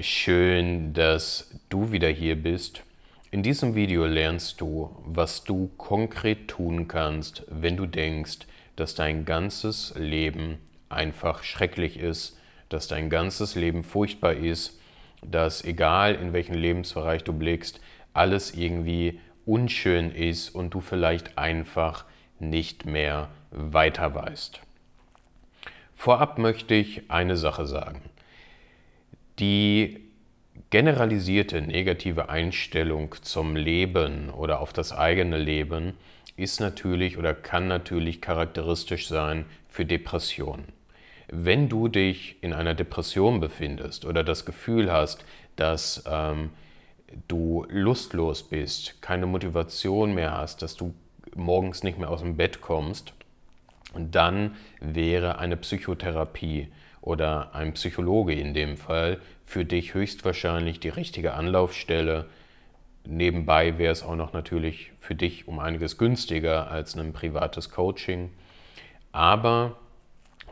Schön, dass du wieder hier bist. In diesem Video lernst du, was du konkret tun kannst, wenn du denkst, dass dein ganzes Leben einfach schrecklich ist, dass dein ganzes Leben furchtbar ist, dass egal in welchen Lebensbereich du blickst, alles irgendwie unschön ist und du vielleicht einfach nicht mehr weiter weißt. Vorab möchte ich eine Sache sagen die generalisierte negative Einstellung zum Leben oder auf das eigene Leben ist natürlich oder kann natürlich charakteristisch sein für Depressionen. Wenn du dich in einer Depression befindest oder das Gefühl hast, dass ähm, du lustlos bist, keine Motivation mehr hast, dass du morgens nicht mehr aus dem Bett kommst, dann wäre eine Psychotherapie oder ein Psychologe in dem Fall für dich höchstwahrscheinlich die richtige Anlaufstelle. Nebenbei wäre es auch noch natürlich für dich um einiges günstiger als ein privates Coaching. Aber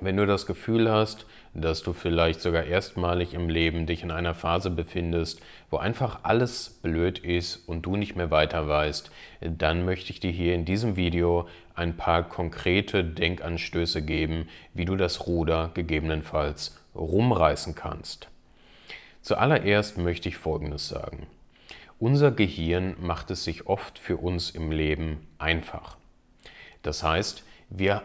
wenn du das Gefühl hast, dass du vielleicht sogar erstmalig im Leben dich in einer Phase befindest, wo einfach alles blöd ist und du nicht mehr weiter weißt, dann möchte ich dir hier in diesem Video ein paar konkrete Denkanstöße geben, wie du das Ruder gegebenenfalls rumreißen kannst. Zuallererst möchte ich Folgendes sagen. Unser Gehirn macht es sich oft für uns im Leben einfach. Das heißt, wir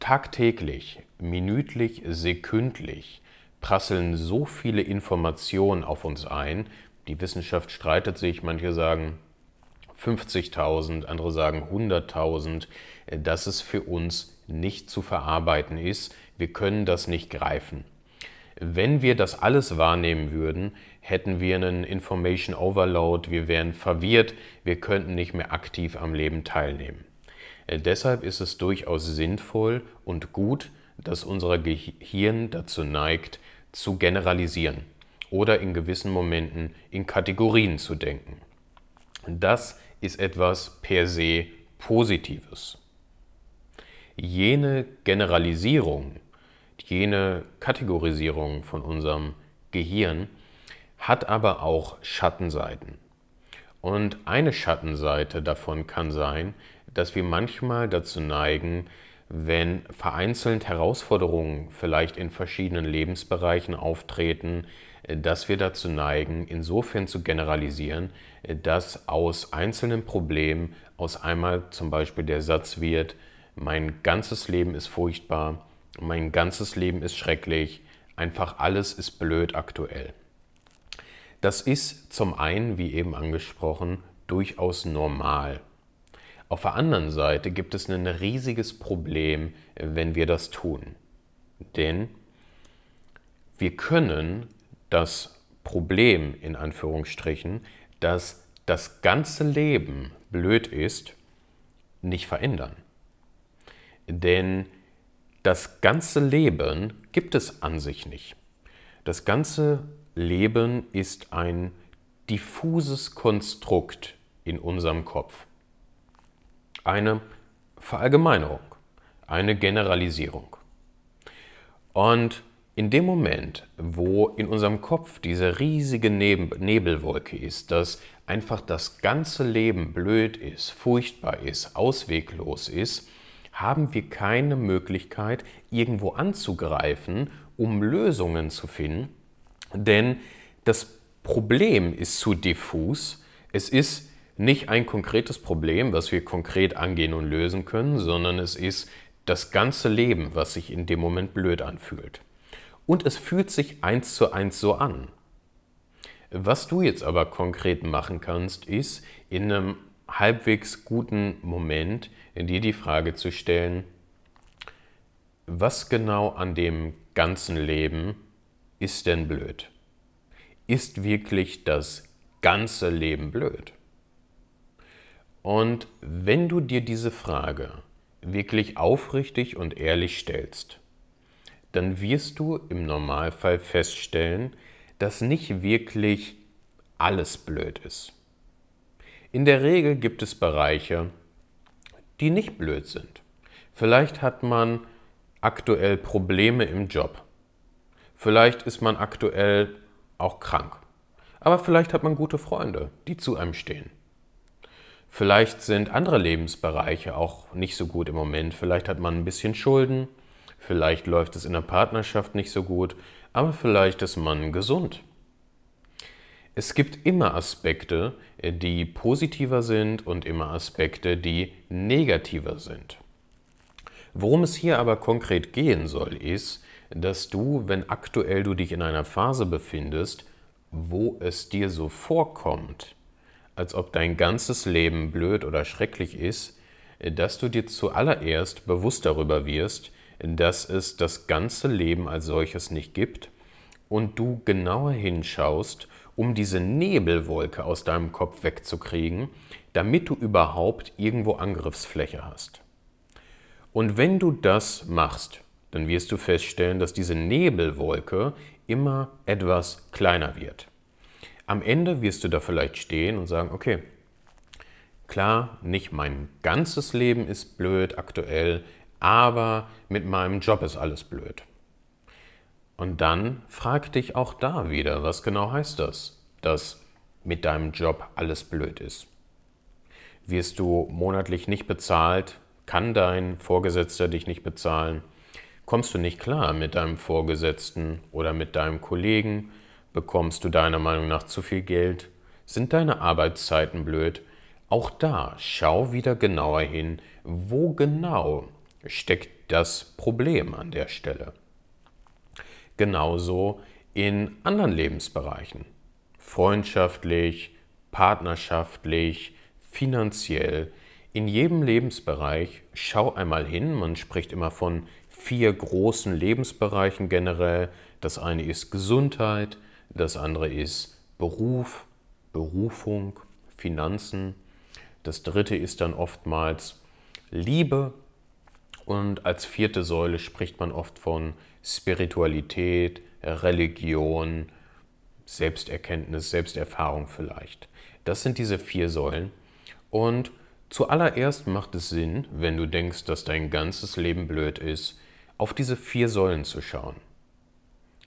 Tagtäglich, minütlich, sekündlich prasseln so viele Informationen auf uns ein. Die Wissenschaft streitet sich, manche sagen 50.000, andere sagen 100.000, dass es für uns nicht zu verarbeiten ist. Wir können das nicht greifen. Wenn wir das alles wahrnehmen würden, hätten wir einen Information Overload, wir wären verwirrt, wir könnten nicht mehr aktiv am Leben teilnehmen. Äh, deshalb ist es durchaus sinnvoll und gut, dass unser Gehirn dazu neigt, zu generalisieren oder in gewissen Momenten in Kategorien zu denken. Das ist etwas per se Positives. Jene Generalisierung, jene Kategorisierung von unserem Gehirn hat aber auch Schattenseiten. Und eine Schattenseite davon kann sein, dass wir manchmal dazu neigen, wenn vereinzelt Herausforderungen vielleicht in verschiedenen Lebensbereichen auftreten, äh, dass wir dazu neigen, insofern zu generalisieren, äh, dass aus einzelnen Problemen aus einmal zum Beispiel der Satz wird, mein ganzes Leben ist furchtbar, mein ganzes Leben ist schrecklich, einfach alles ist blöd aktuell. Das ist zum einen, wie eben angesprochen, durchaus normal. Auf der anderen Seite gibt es ein riesiges Problem, wenn wir das tun. Denn wir können das Problem in Anführungsstrichen, dass das ganze Leben blöd ist, nicht verändern. Denn das ganze Leben gibt es an sich nicht. Das ganze Leben ist ein diffuses Konstrukt in unserem Kopf eine Verallgemeinerung, eine Generalisierung. Und in dem Moment, wo in unserem Kopf diese riesige Nebelwolke ist, dass einfach das ganze Leben blöd ist, furchtbar ist, ausweglos ist, haben wir keine Möglichkeit, irgendwo anzugreifen, um Lösungen zu finden, denn das Problem ist zu diffus, es ist nicht ein konkretes Problem, was wir konkret angehen und lösen können, sondern es ist das ganze Leben, was sich in dem Moment blöd anfühlt. Und es fühlt sich eins zu eins so an. Was du jetzt aber konkret machen kannst, ist in einem halbwegs guten Moment dir die Frage zu stellen, was genau an dem ganzen Leben ist denn blöd? Ist wirklich das ganze Leben blöd? Und wenn du dir diese Frage wirklich aufrichtig und ehrlich stellst, dann wirst du im Normalfall feststellen, dass nicht wirklich alles blöd ist. In der Regel gibt es Bereiche, die nicht blöd sind. Vielleicht hat man aktuell Probleme im Job. Vielleicht ist man aktuell auch krank. Aber vielleicht hat man gute Freunde, die zu einem stehen. Vielleicht sind andere Lebensbereiche auch nicht so gut im Moment. Vielleicht hat man ein bisschen Schulden. Vielleicht läuft es in der Partnerschaft nicht so gut. Aber vielleicht ist man gesund. Es gibt immer Aspekte, äh, die positiver sind und immer Aspekte, die negativer sind. Worum es hier aber konkret gehen soll, ist, dass du, wenn aktuell du dich in einer Phase befindest, wo es dir so vorkommt, als ob dein ganzes Leben blöd oder schrecklich ist, dass du dir zuallererst bewusst darüber wirst, dass es das ganze Leben als solches nicht gibt und du genauer hinschaust, um diese Nebelwolke aus deinem Kopf wegzukriegen, damit du überhaupt irgendwo Angriffsfläche hast. Und wenn du das machst, dann wirst du feststellen, dass diese Nebelwolke immer etwas kleiner wird. Am Ende wirst du da vielleicht stehen und sagen, okay, klar, nicht mein ganzes Leben ist blöd aktuell, aber mit meinem Job ist alles blöd. Und dann frag dich auch da wieder, was genau heißt das, dass mit deinem Job alles blöd ist. Wirst du monatlich nicht bezahlt? Kann dein Vorgesetzter dich nicht bezahlen? Kommst du nicht klar mit deinem Vorgesetzten oder mit deinem Kollegen? Bekommst du deiner Meinung nach zu viel Geld? Sind deine Arbeitszeiten blöd? Auch da schau wieder genauer hin, wo genau steckt das Problem an der Stelle. Genauso in anderen Lebensbereichen, freundschaftlich, partnerschaftlich, finanziell, in jedem Lebensbereich schau einmal hin, man spricht immer von vier großen Lebensbereichen generell. Das eine ist Gesundheit, das andere ist Beruf, Berufung, Finanzen. Das dritte ist dann oftmals Liebe. Und als vierte Säule spricht man oft von Spiritualität, Religion, Selbsterkenntnis, Selbsterfahrung vielleicht. Das sind diese vier Säulen. Und zuallererst macht es Sinn, wenn du denkst, dass dein ganzes Leben blöd ist, auf diese vier Säulen zu schauen.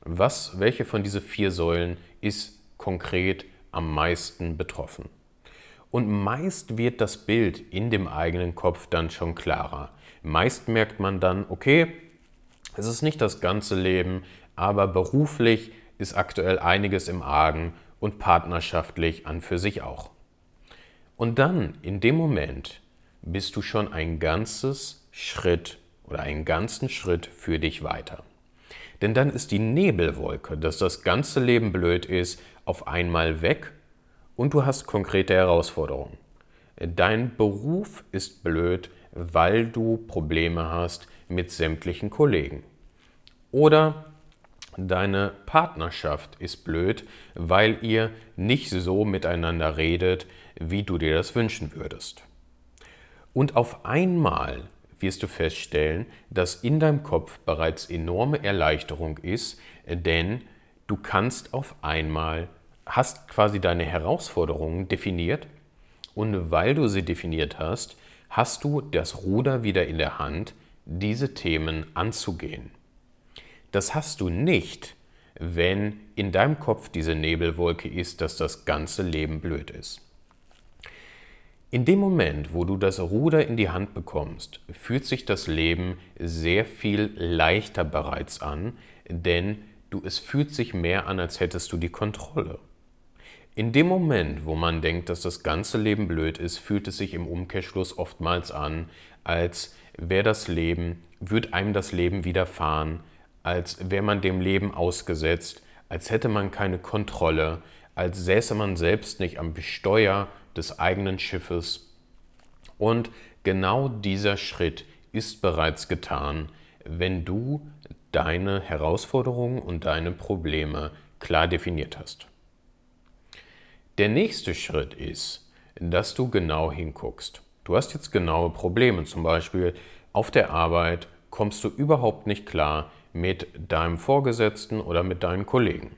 Was, welche von diesen vier Säulen ist konkret am meisten betroffen? Und meist wird das Bild in dem eigenen Kopf dann schon klarer. Meist merkt man dann, okay, es ist nicht das ganze Leben, aber beruflich ist aktuell einiges im Argen und partnerschaftlich an für sich auch. Und dann, in dem Moment, bist du schon ein ganzes Schritt oder einen ganzen Schritt für dich weiter. Denn dann ist die Nebelwolke, dass das ganze Leben blöd ist, auf einmal weg und du hast konkrete Herausforderungen. Dein Beruf ist blöd, weil du Probleme hast mit sämtlichen Kollegen. Oder deine Partnerschaft ist blöd, weil ihr nicht so miteinander redet, wie du dir das wünschen würdest. Und auf einmal wirst du feststellen, dass in deinem Kopf bereits enorme Erleichterung ist, denn du kannst auf einmal, hast quasi deine Herausforderungen definiert und weil du sie definiert hast, hast du das Ruder wieder in der Hand, diese Themen anzugehen. Das hast du nicht, wenn in deinem Kopf diese Nebelwolke ist, dass das ganze Leben blöd ist. In dem Moment, wo du das Ruder in die Hand bekommst, fühlt sich das Leben sehr viel leichter bereits an, denn du, es fühlt sich mehr an, als hättest du die Kontrolle. In dem Moment, wo man denkt, dass das ganze Leben blöd ist, fühlt es sich im Umkehrschluss oftmals an, als wäre das Leben, wird einem das Leben widerfahren, als wäre man dem Leben ausgesetzt, als hätte man keine Kontrolle, als säße man selbst nicht am Besteuer des eigenen Schiffes. Und genau dieser Schritt ist bereits getan, wenn du deine Herausforderungen und deine Probleme klar definiert hast. Der nächste Schritt ist, dass du genau hinguckst. Du hast jetzt genaue Probleme, zum Beispiel auf der Arbeit kommst du überhaupt nicht klar mit deinem Vorgesetzten oder mit deinen Kollegen.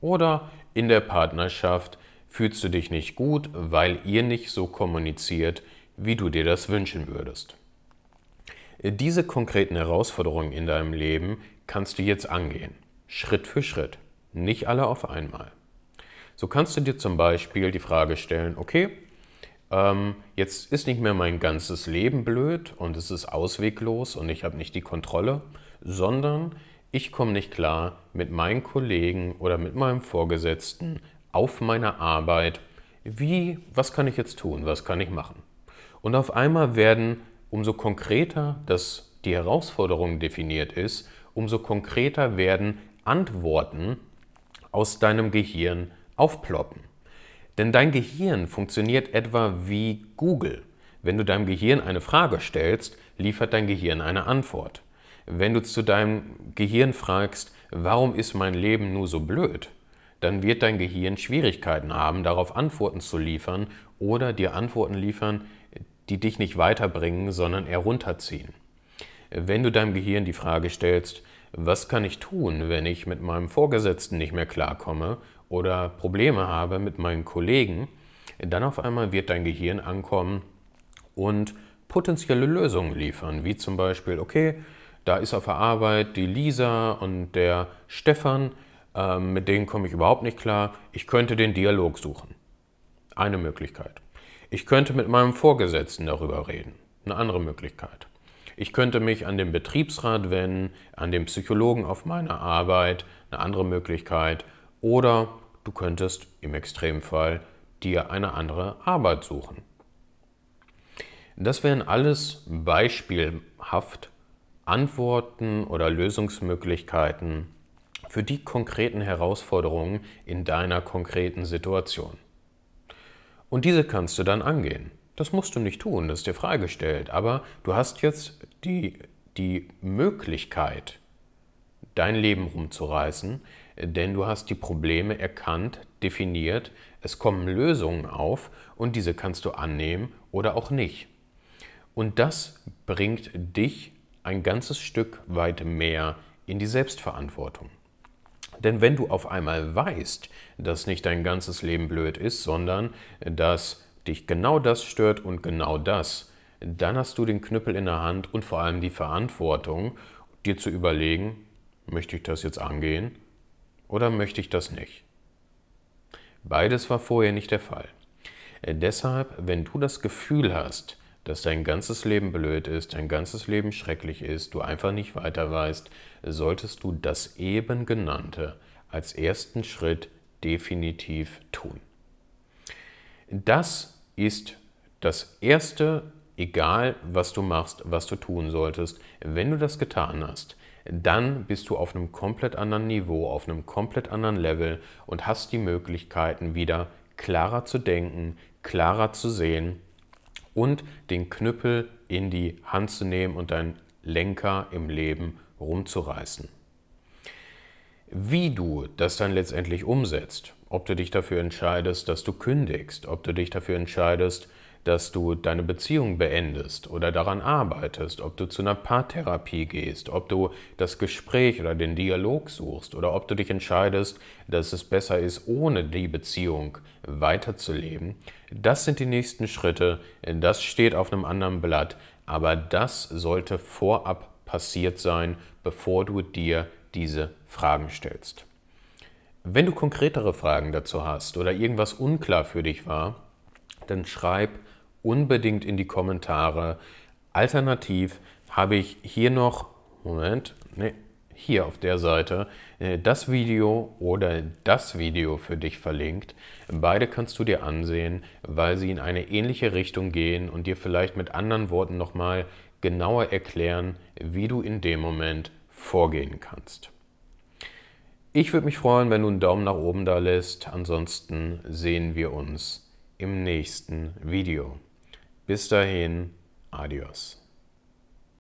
Oder in der Partnerschaft fühlst du dich nicht gut, weil ihr nicht so kommuniziert, wie du dir das wünschen würdest. Diese konkreten Herausforderungen in deinem Leben kannst du jetzt angehen, Schritt für Schritt, nicht alle auf einmal. So kannst du dir zum Beispiel die Frage stellen, okay, ähm, jetzt ist nicht mehr mein ganzes Leben blöd und es ist ausweglos und ich habe nicht die Kontrolle, sondern ich komme nicht klar mit meinen Kollegen oder mit meinem Vorgesetzten auf meiner Arbeit, wie, was kann ich jetzt tun, was kann ich machen? Und auf einmal werden, umso konkreter das, die Herausforderung definiert ist, umso konkreter werden Antworten aus deinem Gehirn aufploppen. Denn dein Gehirn funktioniert etwa wie Google. Wenn du deinem Gehirn eine Frage stellst, liefert dein Gehirn eine Antwort. Wenn du zu deinem Gehirn fragst, warum ist mein Leben nur so blöd, dann wird dein Gehirn Schwierigkeiten haben, darauf Antworten zu liefern oder dir Antworten liefern, die dich nicht weiterbringen, sondern herunterziehen. Wenn du deinem Gehirn die Frage stellst, was kann ich tun, wenn ich mit meinem Vorgesetzten nicht mehr klarkomme oder Probleme habe mit meinen Kollegen, dann auf einmal wird dein Gehirn ankommen und potenzielle Lösungen liefern, wie zum Beispiel, okay, da ist auf der Arbeit die Lisa und der Stefan, ähm, mit denen komme ich überhaupt nicht klar. Ich könnte den Dialog suchen. Eine Möglichkeit. Ich könnte mit meinem Vorgesetzten darüber reden. Eine andere Möglichkeit. Ich könnte mich an den Betriebsrat wenden, an den Psychologen auf meiner Arbeit, eine andere Möglichkeit. Oder du könntest im Extremfall dir eine andere Arbeit suchen. Das wären alles beispielhaft Antworten oder Lösungsmöglichkeiten, für die konkreten Herausforderungen in deiner konkreten Situation. Und diese kannst du dann angehen. Das musst du nicht tun, das ist dir freigestellt, aber du hast jetzt die, die Möglichkeit, dein Leben rumzureißen, denn du hast die Probleme erkannt, definiert, es kommen Lösungen auf und diese kannst du annehmen oder auch nicht. Und das bringt dich ein ganzes Stück weit mehr in die Selbstverantwortung. Denn wenn du auf einmal weißt, dass nicht dein ganzes Leben blöd ist, sondern dass dich genau das stört und genau das, dann hast du den Knüppel in der Hand und vor allem die Verantwortung, dir zu überlegen, möchte ich das jetzt angehen oder möchte ich das nicht? Beides war vorher nicht der Fall. Deshalb, wenn du das Gefühl hast, dass dein ganzes Leben blöd ist, dein ganzes Leben schrecklich ist, du einfach nicht weiter weißt, solltest du das eben genannte als ersten Schritt definitiv tun. Das ist das erste, egal was du machst, was du tun solltest. Wenn du das getan hast, dann bist du auf einem komplett anderen Niveau, auf einem komplett anderen Level und hast die Möglichkeiten wieder klarer zu denken, klarer zu sehen und den Knüppel in die Hand zu nehmen und deinen Lenker im Leben rumzureißen. Wie du das dann letztendlich umsetzt, ob du dich dafür entscheidest, dass du kündigst, ob du dich dafür entscheidest, dass du deine Beziehung beendest oder daran arbeitest, ob du zu einer Paartherapie gehst, ob du das Gespräch oder den Dialog suchst oder ob du dich entscheidest, dass es besser ist, ohne die Beziehung weiterzuleben, das sind die nächsten Schritte, das steht auf einem anderen Blatt, aber das sollte vorab passiert sein, bevor du dir diese Fragen stellst. Wenn du konkretere Fragen dazu hast oder irgendwas unklar für dich war, dann schreib unbedingt in die Kommentare. Alternativ habe ich hier noch, Moment, nee, hier auf der Seite äh, das Video oder das Video für dich verlinkt. Beide kannst du dir ansehen, weil sie in eine ähnliche Richtung gehen und dir vielleicht mit anderen Worten nochmal genauer erklären, wie du in dem Moment vorgehen kannst. Ich würde mich freuen, wenn du einen Daumen nach oben da lässt. Ansonsten sehen wir uns im nächsten Video. Bis dahin, adios.